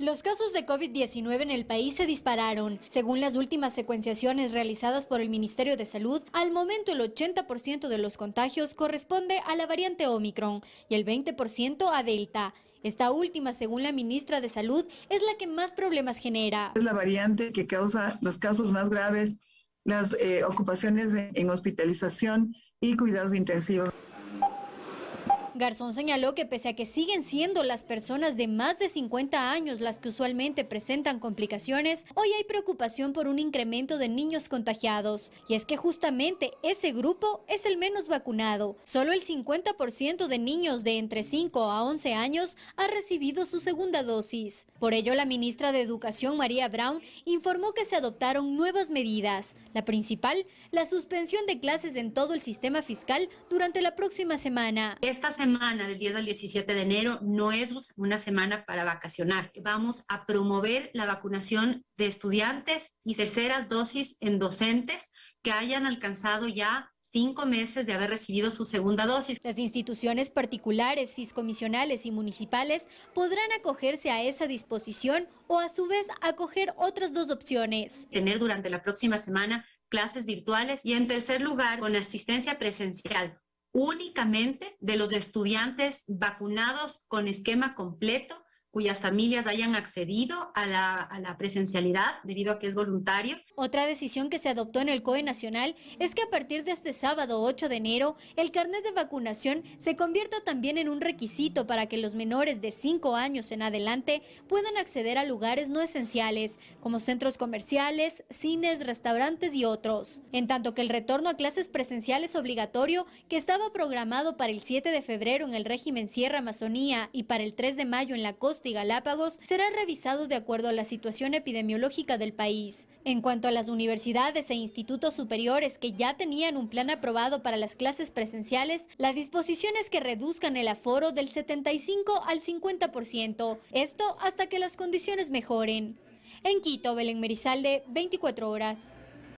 Los casos de COVID-19 en el país se dispararon. Según las últimas secuenciaciones realizadas por el Ministerio de Salud, al momento el 80% de los contagios corresponde a la variante Omicron y el 20% a Delta. Esta última, según la ministra de Salud, es la que más problemas genera. Es la variante que causa los casos más graves, las eh, ocupaciones en hospitalización y cuidados intensivos. Garzón señaló que pese a que siguen siendo las personas de más de 50 años las que usualmente presentan complicaciones, hoy hay preocupación por un incremento de niños contagiados. Y es que justamente ese grupo es el menos vacunado. Solo el 50% de niños de entre 5 a 11 años ha recibido su segunda dosis. Por ello, la ministra de Educación, María Brown, informó que se adoptaron nuevas medidas. La principal, la suspensión de clases en todo el sistema fiscal durante la próxima semana. Esta semana semana del 10 al 17 de enero no es una semana para vacacionar. Vamos a promover la vacunación de estudiantes y terceras dosis en docentes que hayan alcanzado ya cinco meses de haber recibido su segunda dosis. Las instituciones particulares, fiscomisionales y municipales podrán acogerse a esa disposición o a su vez acoger otras dos opciones. Tener durante la próxima semana clases virtuales y en tercer lugar con asistencia presencial únicamente de los estudiantes vacunados con esquema completo cuyas familias hayan accedido a la, a la, presencialidad debido a que es voluntario. Otra decisión que se adoptó en el COE Nacional es que a partir de este sábado 8 de enero, el carnet de vacunación se convierta también en un requisito para que los menores de 5 años en adelante puedan acceder a lugares no esenciales, como centros comerciales, cines, restaurantes y otros. En tanto que el retorno a clases presenciales obligatorio, que estaba programado para el 7 de febrero en el régimen Sierra Amazonía y para el 3 de mayo en la costa y Galápagos será revisado de acuerdo a la situación epidemiológica del país. En cuanto a las universidades e institutos superiores que ya tenían un plan aprobado para las clases presenciales, la disposición es que reduzcan el aforo del 75 al 50%, esto hasta que las condiciones mejoren. En Quito, Belén Merizalde, 24 horas.